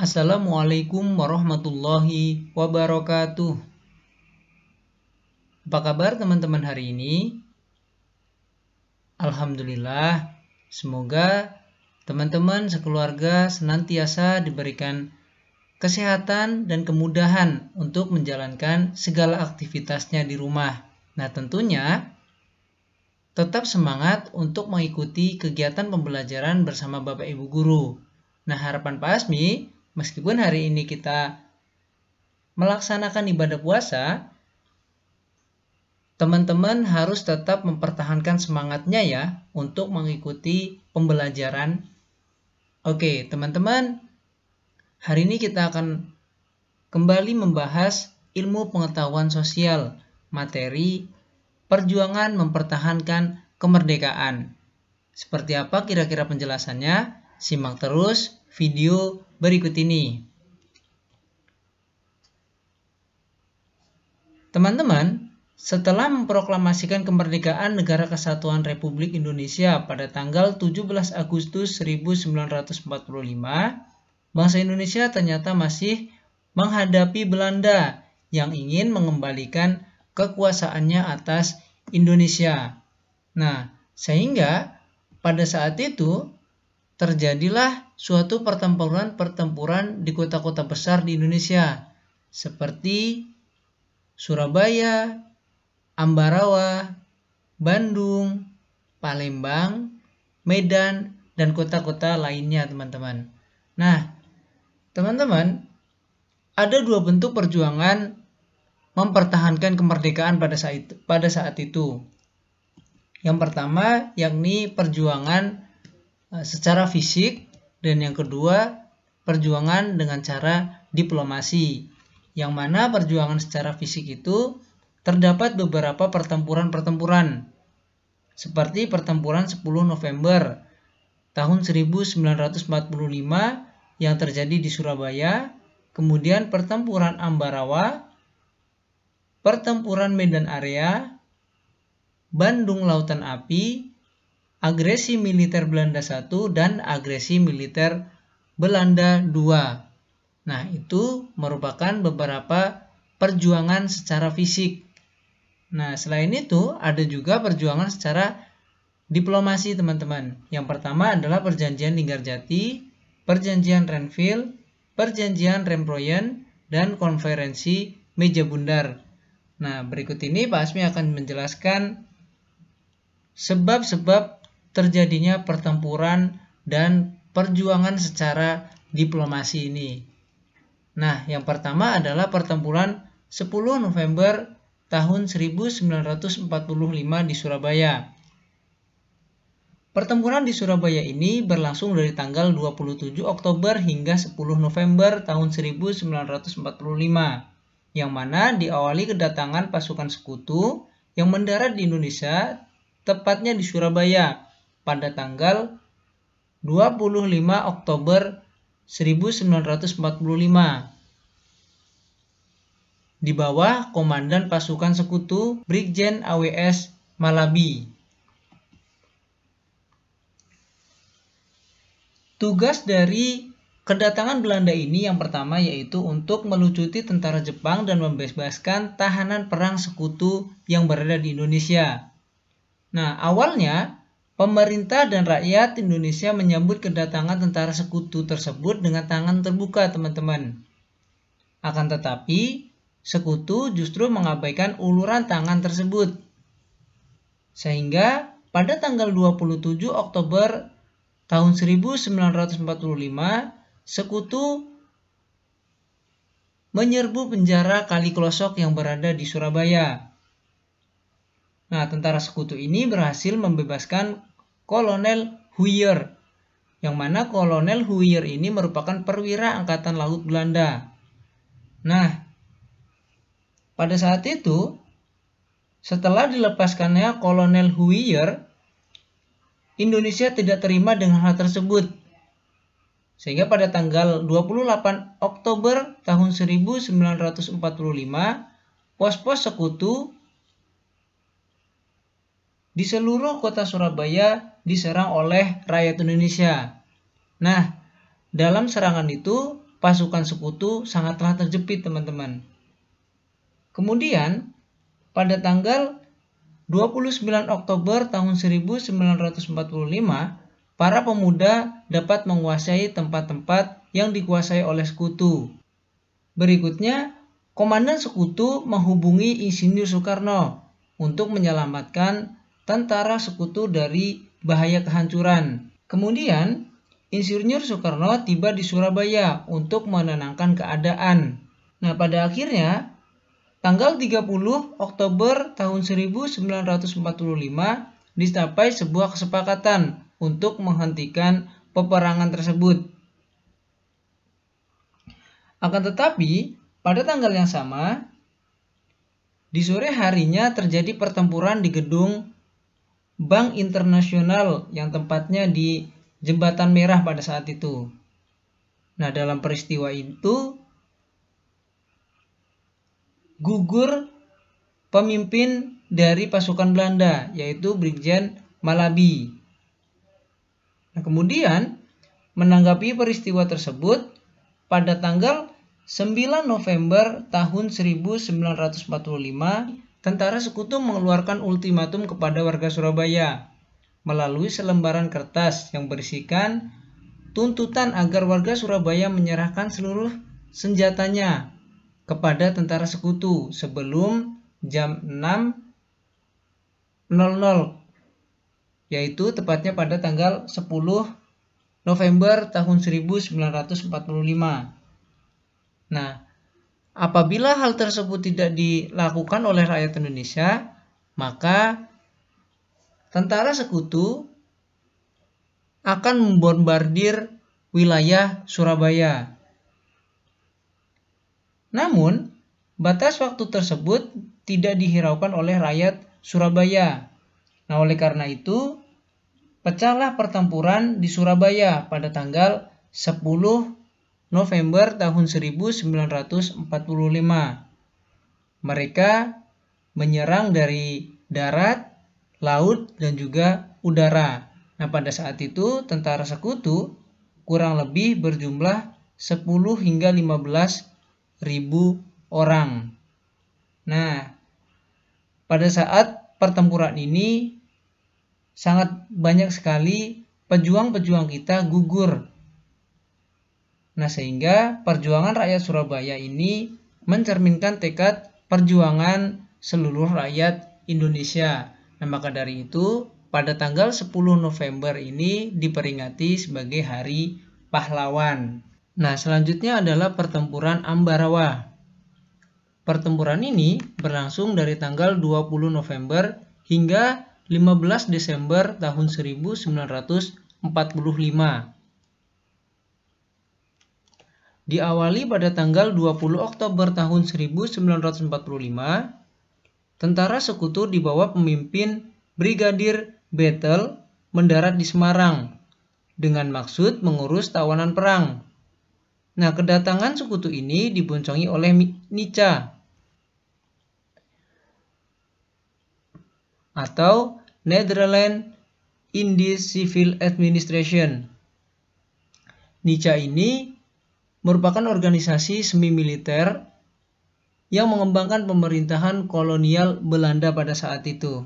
Assalamualaikum warahmatullahi wabarakatuh. Apa kabar teman-teman hari ini? Alhamdulillah, semoga teman-teman sekeluarga senantiasa diberikan kesehatan dan kemudahan untuk menjalankan segala aktivitasnya di rumah. Nah, tentunya tetap semangat untuk mengikuti kegiatan pembelajaran bersama Bapak Ibu guru. Nah, harapan Pak Asmi meskipun hari ini kita melaksanakan ibadah puasa, teman-teman harus tetap mempertahankan semangatnya ya untuk mengikuti pembelajaran. Oke, teman-teman, hari ini kita akan kembali membahas ilmu pengetahuan sosial, materi, perjuangan mempertahankan kemerdekaan. Seperti apa kira-kira penjelasannya? Simak terus video berikut ini. Teman-teman, setelah memproklamasikan kemerdekaan Negara Kesatuan Republik Indonesia pada tanggal 17 Agustus 1945, bangsa Indonesia ternyata masih menghadapi Belanda yang ingin mengembalikan kekuasaannya atas Indonesia. Nah, sehingga pada saat itu terjadilah suatu pertempuran-pertempuran di kota-kota besar di Indonesia seperti Surabaya, Ambarawa, Bandung, Palembang, Medan, dan kota-kota lainnya, teman-teman. Nah, teman-teman, ada dua bentuk perjuangan mempertahankan kemerdekaan pada saat itu, pada saat itu. Yang pertama yakni perjuangan eh, secara fisik dan yang kedua perjuangan dengan cara diplomasi, yang mana perjuangan secara fisik itu terdapat beberapa pertempuran-pertempuran, seperti pertempuran 10 November tahun 1945 yang terjadi di Surabaya, kemudian pertempuran Ambarawa, pertempuran Medan Area, Bandung Lautan Api, agresi militer Belanda 1 dan agresi militer Belanda 2. Nah, itu merupakan beberapa perjuangan secara fisik. Nah, selain itu ada juga perjuangan secara diplomasi, teman-teman. Yang pertama adalah perjanjian Linggarjati, perjanjian Renville, perjanjian Remproyen, dan konferensi meja bundar. Nah, berikut ini Pak Asmi akan menjelaskan sebab-sebab terjadinya pertempuran dan perjuangan secara diplomasi ini. Nah, yang pertama adalah pertempuran 10 November tahun 1945 di Surabaya. Pertempuran di Surabaya ini berlangsung dari tanggal 27 Oktober hingga 10 November tahun 1945, yang mana diawali kedatangan pasukan sekutu yang mendarat di Indonesia, tepatnya di Surabaya, pada tanggal 25 Oktober 1945 di bawah Komandan Pasukan Sekutu Brigjen AWS Malabi. Tugas dari kedatangan Belanda ini yang pertama yaitu untuk melucuti tentara Jepang dan membebaskan tahanan perang sekutu yang berada di Indonesia. Nah, awalnya Pemerintah dan rakyat Indonesia menyambut kedatangan tentara sekutu tersebut dengan tangan terbuka, teman-teman. Akan tetapi, sekutu justru mengabaikan uluran tangan tersebut. Sehingga pada tanggal 27 Oktober tahun 1945, sekutu menyerbu penjara Kali Klosok yang berada di Surabaya. Nah, tentara sekutu ini berhasil membebaskan Kolonel Huyer, yang mana Kolonel Huyer ini merupakan perwira Angkatan Laut Belanda. Nah, pada saat itu, setelah dilepaskannya Kolonel Huyer, Indonesia tidak terima dengan hal tersebut. Sehingga pada tanggal 28 Oktober tahun 1945, pos-pos sekutu di seluruh kota Surabaya diserang oleh rakyat Indonesia. Nah, dalam serangan itu pasukan sekutu sangatlah terjepit, teman-teman. Kemudian, pada tanggal 29 Oktober tahun 1945, para pemuda dapat menguasai tempat-tempat yang dikuasai oleh sekutu. Berikutnya, Komandan Sekutu menghubungi Insinyur Soekarno untuk menyelamatkan tentara Sekutu dari bahaya kehancuran. Kemudian, Insinyur Soekarno tiba di Surabaya untuk menenangkan keadaan. Nah, pada akhirnya, tanggal 30 Oktober tahun 1945 dicapai sebuah kesepakatan untuk menghentikan peperangan tersebut. Akan tetapi, pada tanggal yang sama, di sore harinya terjadi pertempuran di gedung bank internasional yang tempatnya di Jembatan Merah pada saat itu. Nah, dalam peristiwa itu gugur pemimpin dari pasukan Belanda yaitu Brigjen Malabi. Nah, kemudian menanggapi peristiwa tersebut pada tanggal 9 November tahun 1945 tentara sekutu mengeluarkan ultimatum kepada warga Surabaya melalui selembaran kertas yang berisikan tuntutan agar warga Surabaya menyerahkan seluruh senjatanya kepada tentara sekutu sebelum jam 6.00 yaitu tepatnya pada tanggal 10 November tahun 1945. Nah, Apabila hal tersebut tidak dilakukan oleh rakyat Indonesia, maka tentara sekutu akan membombardir wilayah Surabaya. Namun, batas waktu tersebut tidak dihiraukan oleh rakyat Surabaya. Nah, oleh karena itu, pecahlah pertempuran di Surabaya pada tanggal 10 November tahun 1945. Mereka menyerang dari darat, laut, dan juga udara. Nah, pada saat itu tentara sekutu kurang lebih berjumlah 10 hingga 15 ribu orang. Nah, pada saat pertempuran ini sangat banyak sekali pejuang-pejuang kita gugur Nah, sehingga perjuangan rakyat Surabaya ini mencerminkan tekad perjuangan seluruh rakyat Indonesia. Nah, maka dari itu, pada tanggal 10 November ini diperingati sebagai Hari Pahlawan. Nah, selanjutnya adalah pertempuran Ambarawa. Pertempuran ini berlangsung dari tanggal 20 November hingga 15 Desember tahun 1945 diawali pada tanggal 20 Oktober tahun 1945, tentara sekutu di bawah pemimpin Brigadir Battle mendarat di Semarang dengan maksud mengurus tawanan perang. Nah, kedatangan sekutu ini diboncengi oleh Nica atau Netherlands Indies Civil Administration. Nica ini merupakan organisasi semi militer yang mengembangkan pemerintahan kolonial Belanda pada saat itu.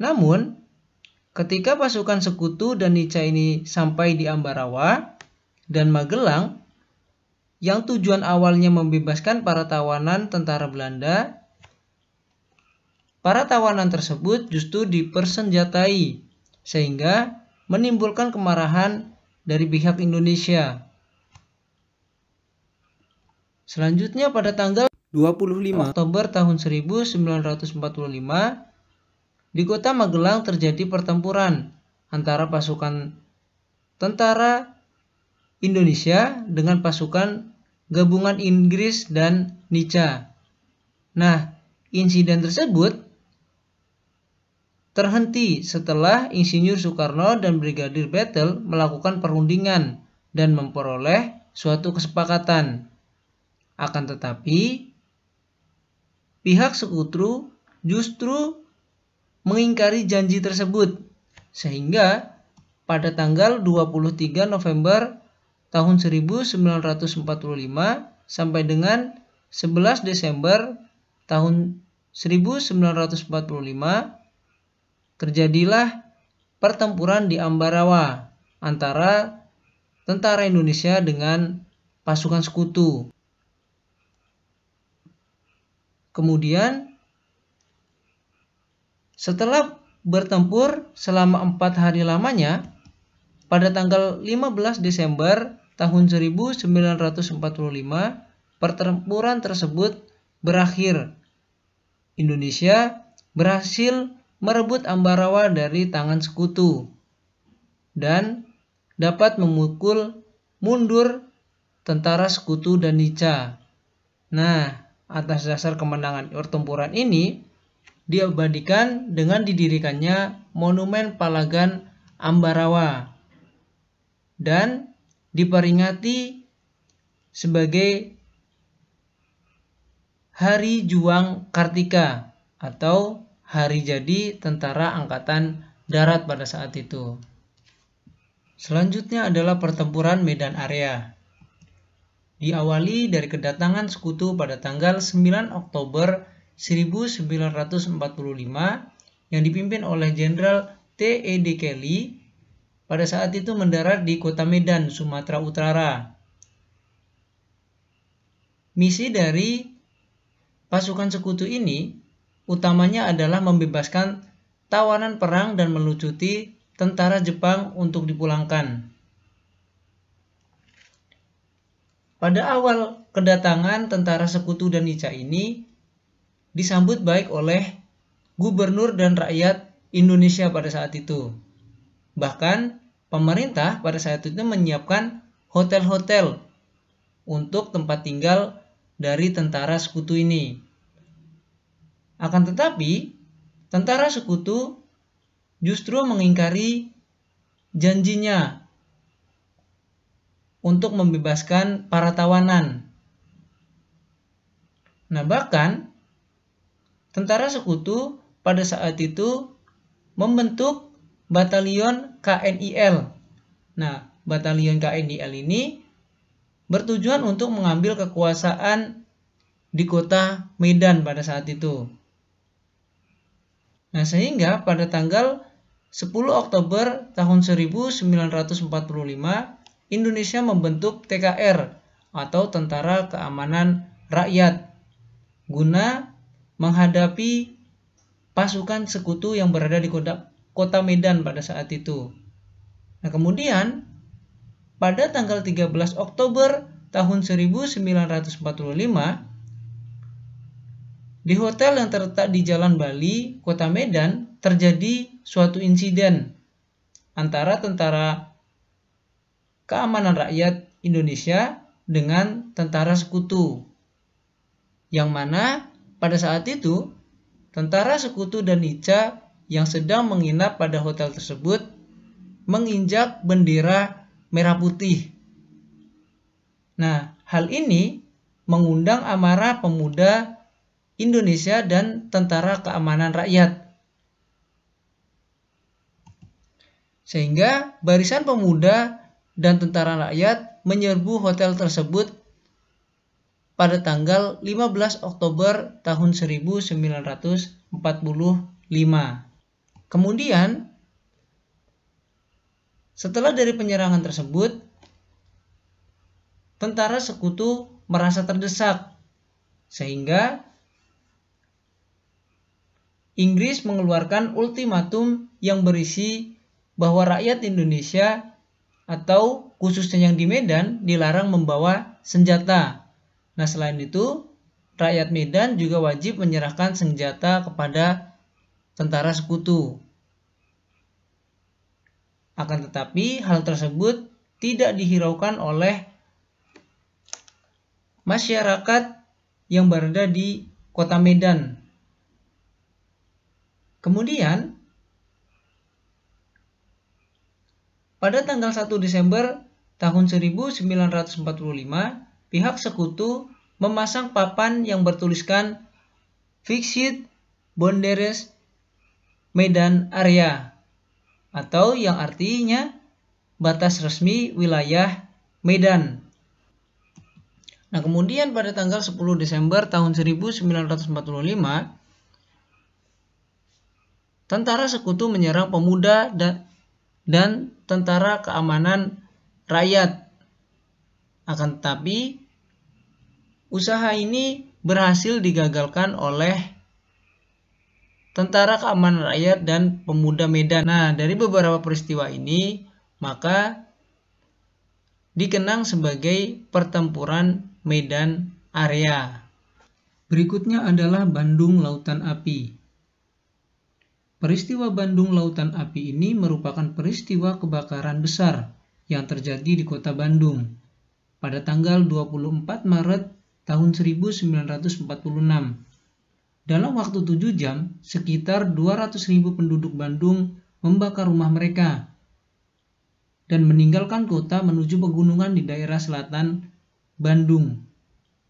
Namun, ketika pasukan sekutu dan Nica ini sampai di Ambarawa dan Magelang, yang tujuan awalnya membebaskan para tawanan tentara Belanda, para tawanan tersebut justru dipersenjatai, sehingga menimbulkan kemarahan dari pihak Indonesia. Selanjutnya pada tanggal 25 Oktober tahun 1945 di kota Magelang terjadi pertempuran antara pasukan tentara Indonesia dengan pasukan gabungan Inggris dan Nica. Nah, insiden tersebut terhenti setelah Insinyur Soekarno dan Brigadir Battle melakukan perundingan dan memperoleh suatu kesepakatan. Akan tetapi, pihak sekutu justru mengingkari janji tersebut sehingga pada tanggal 23 November tahun 1945 sampai dengan 11 Desember tahun 1945 terjadilah pertempuran di Ambarawa antara tentara Indonesia dengan pasukan sekutu. Kemudian setelah bertempur selama empat hari lamanya, pada tanggal 15 Desember tahun 1945, pertempuran tersebut berakhir. Indonesia berhasil merebut Ambarawa dari tangan sekutu dan dapat memukul mundur tentara sekutu dan Nica. Nah, atas dasar kemenangan pertempuran ini, diabadikan dengan didirikannya Monumen Palagan Ambarawa dan diperingati sebagai Hari Juang Kartika atau hari jadi tentara angkatan darat pada saat itu. Selanjutnya adalah pertempuran medan area. Diawali dari kedatangan sekutu pada tanggal 9 Oktober 1945 yang dipimpin oleh Jenderal T.E.D. Kelly pada saat itu mendarat di kota Medan, Sumatera Utara. Misi dari pasukan sekutu ini utamanya adalah membebaskan tawanan perang dan melucuti tentara Jepang untuk dipulangkan. Pada awal kedatangan tentara sekutu dan Nica ini disambut baik oleh gubernur dan rakyat Indonesia pada saat itu. Bahkan pemerintah pada saat itu menyiapkan hotel-hotel untuk tempat tinggal dari tentara sekutu ini. Akan tetapi, tentara sekutu justru mengingkari janjinya untuk membebaskan para tawanan. Nah, bahkan tentara sekutu pada saat itu membentuk batalion KNIL. Nah, batalion KNIL ini bertujuan untuk mengambil kekuasaan di kota Medan pada saat itu. Nah, sehingga pada tanggal 10 Oktober tahun 1945, Indonesia membentuk TKR atau Tentara Keamanan Rakyat guna menghadapi pasukan sekutu yang berada di kota, kota Medan pada saat itu. Nah, kemudian pada tanggal 13 Oktober tahun 1945, di hotel yang terletak di Jalan Bali, Kota Medan, terjadi suatu insiden antara tentara keamanan rakyat Indonesia dengan tentara sekutu. Yang mana pada saat itu tentara sekutu dan Ica yang sedang menginap pada hotel tersebut menginjak bendera merah putih. Nah, hal ini mengundang amarah pemuda Indonesia dan Tentara Keamanan Rakyat. Sehingga barisan pemuda dan tentara rakyat menyerbu hotel tersebut pada tanggal 15 Oktober tahun 1945. Kemudian setelah dari penyerangan tersebut, tentara sekutu merasa terdesak sehingga Inggris mengeluarkan ultimatum yang berisi bahwa rakyat Indonesia atau khususnya yang di Medan dilarang membawa senjata. Nah, selain itu, rakyat Medan juga wajib menyerahkan senjata kepada tentara sekutu. Akan tetapi, hal tersebut tidak dihiraukan oleh masyarakat yang berada di kota Medan Kemudian pada tanggal 1 Desember tahun 1945, pihak sekutu memasang papan yang bertuliskan Fixit Bonderes Medan Area atau yang artinya batas resmi wilayah Medan. Nah, kemudian pada tanggal 10 Desember tahun 1945, Tentara sekutu menyerang pemuda dan, dan tentara keamanan rakyat. Akan tetapi, usaha ini berhasil digagalkan oleh tentara keamanan rakyat dan pemuda Medan. Nah, dari beberapa peristiwa ini, maka dikenang sebagai pertempuran Medan Area. Berikutnya adalah Bandung Lautan Api. Peristiwa Bandung Lautan Api ini merupakan peristiwa kebakaran besar yang terjadi di kota Bandung pada tanggal 24 Maret tahun 1946. Dalam waktu 7 jam, sekitar 200.000 penduduk Bandung membakar rumah mereka dan meninggalkan kota menuju pegunungan di daerah selatan Bandung.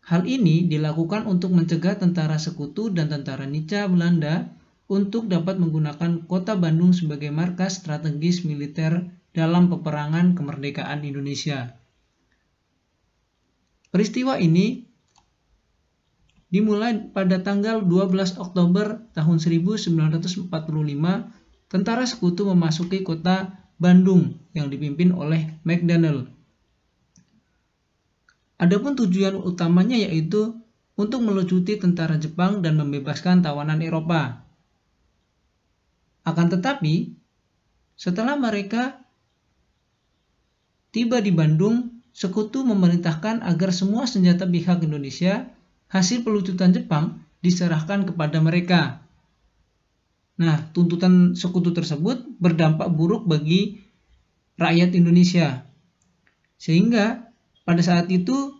Hal ini dilakukan untuk mencegah tentara sekutu dan tentara Nica Belanda untuk dapat menggunakan kota Bandung sebagai markas strategis militer dalam peperangan kemerdekaan Indonesia. Peristiwa ini dimulai pada tanggal 12 Oktober tahun 1945, tentara sekutu memasuki kota Bandung yang dipimpin oleh McDonnell. Adapun tujuan utamanya yaitu untuk melucuti tentara Jepang dan membebaskan tawanan Eropa. Akan tetapi, setelah mereka tiba di Bandung, sekutu memerintahkan agar semua senjata pihak Indonesia hasil pelucutan Jepang diserahkan kepada mereka. Nah, tuntutan sekutu tersebut berdampak buruk bagi rakyat Indonesia. Sehingga pada saat itu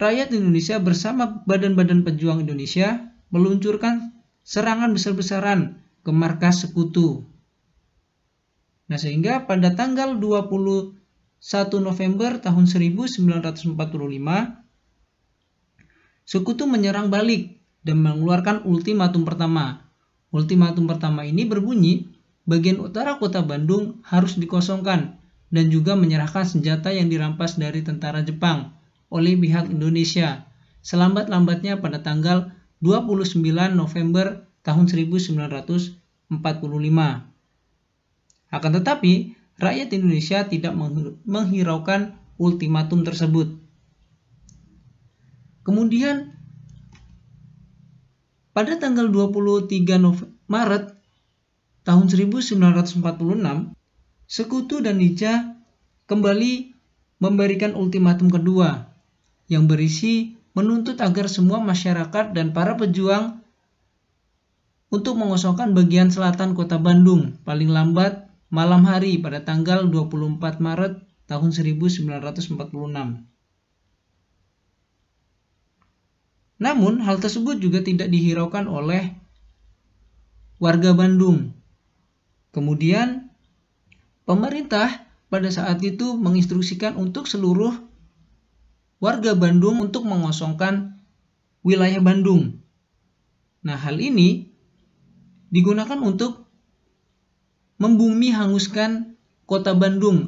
rakyat Indonesia bersama badan-badan pejuang Indonesia meluncurkan serangan besar-besaran ke markas sekutu. Nah, sehingga pada tanggal 21 November tahun 1945, sekutu menyerang balik dan mengeluarkan ultimatum pertama. Ultimatum pertama ini berbunyi, bagian utara kota Bandung harus dikosongkan dan juga menyerahkan senjata yang dirampas dari tentara Jepang oleh pihak Indonesia selambat-lambatnya pada tanggal 29 November tahun 1945. Akan tetapi, rakyat Indonesia tidak menghiraukan ultimatum tersebut. Kemudian pada tanggal 23 Maret tahun 1946, Sekutu dan Nica kembali memberikan ultimatum kedua yang berisi menuntut agar semua masyarakat dan para pejuang untuk mengosongkan bagian selatan kota Bandung paling lambat malam hari pada tanggal 24 Maret tahun 1946. Namun hal tersebut juga tidak dihiraukan oleh warga Bandung. Kemudian pemerintah pada saat itu menginstruksikan untuk seluruh warga Bandung untuk mengosongkan wilayah Bandung. Nah, hal ini digunakan untuk membumi hanguskan kota Bandung.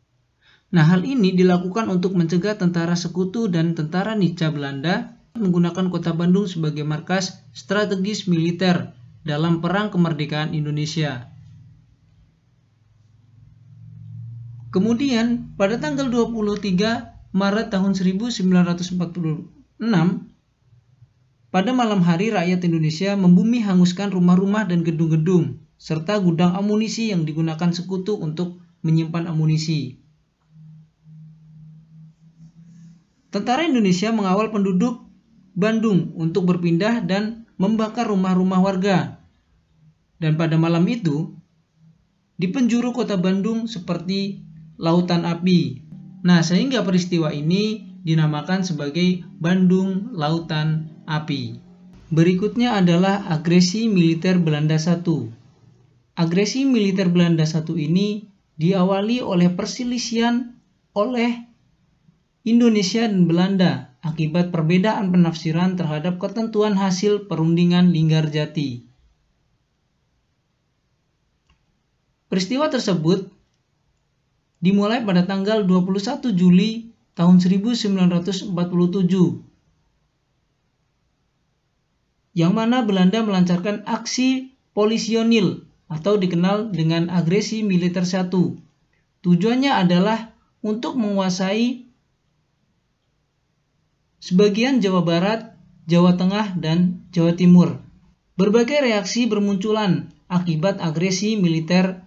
Nah, hal ini dilakukan untuk mencegah tentara sekutu dan tentara Nica Belanda menggunakan kota Bandung sebagai markas strategis militer dalam Perang Kemerdekaan Indonesia. Kemudian, pada tanggal 23 Maret tahun 1946, pada malam hari rakyat Indonesia membumi hanguskan rumah-rumah dan gedung-gedung serta gudang amunisi yang digunakan sekutu untuk menyimpan amunisi. Tentara Indonesia mengawal penduduk Bandung untuk berpindah dan membakar rumah-rumah warga. Dan pada malam itu, di penjuru kota Bandung seperti lautan api. Nah, sehingga peristiwa ini dinamakan sebagai Bandung Lautan api. Berikutnya adalah agresi militer Belanda I. Agresi militer Belanda I ini diawali oleh perselisihan oleh Indonesia dan Belanda akibat perbedaan penafsiran terhadap ketentuan hasil perundingan Linggarjati. Peristiwa tersebut dimulai pada tanggal 21 Juli tahun 1947 yang mana Belanda melancarkan aksi polisionil atau dikenal dengan agresi militer satu. Tujuannya adalah untuk menguasai sebagian Jawa Barat, Jawa Tengah, dan Jawa Timur. Berbagai reaksi bermunculan akibat agresi militer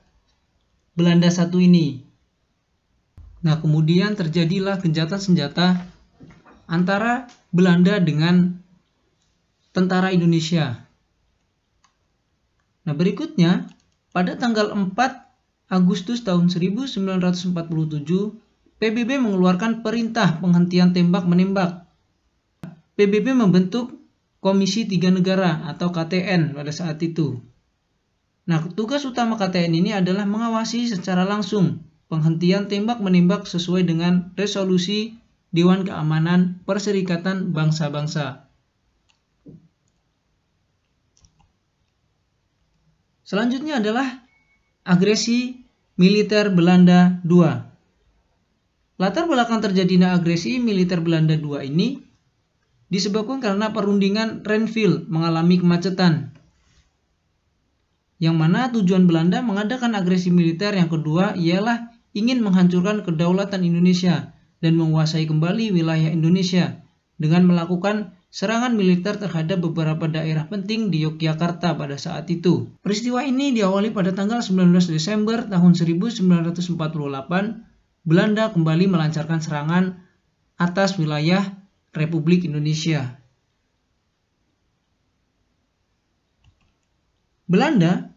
Belanda satu ini. Nah, kemudian terjadilah gencatan senjata antara Belanda dengan Tentara Indonesia. Nah, berikutnya pada tanggal 4 Agustus tahun 1947, PBB mengeluarkan perintah penghentian tembak menembak. PBB membentuk Komisi Tiga Negara atau KTN pada saat itu. Nah, tugas utama KTN ini adalah mengawasi secara langsung penghentian tembak menembak sesuai dengan resolusi Dewan Keamanan Perserikatan Bangsa-Bangsa Selanjutnya adalah agresi militer Belanda II. Latar belakang terjadinya agresi militer Belanda II ini disebabkan karena perundingan Renville mengalami kemacetan. Yang mana tujuan Belanda mengadakan agresi militer yang kedua ialah ingin menghancurkan kedaulatan Indonesia dan menguasai kembali wilayah Indonesia dengan melakukan serangan militer terhadap beberapa daerah penting di Yogyakarta pada saat itu. Peristiwa ini diawali pada tanggal 19 Desember tahun 1948, Belanda kembali melancarkan serangan atas wilayah Republik Indonesia. Belanda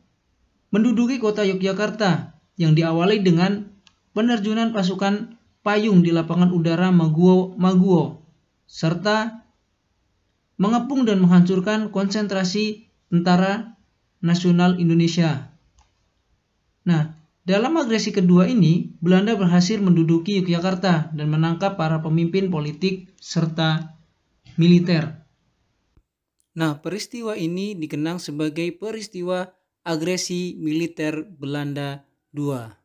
menduduki kota Yogyakarta yang diawali dengan penerjunan pasukan payung di lapangan udara Maguwo, Maguwo serta mengepung dan menghancurkan konsentrasi tentara nasional Indonesia. Nah, dalam agresi kedua ini, Belanda berhasil menduduki Yogyakarta dan menangkap para pemimpin politik serta militer. Nah, peristiwa ini dikenang sebagai peristiwa agresi militer Belanda II.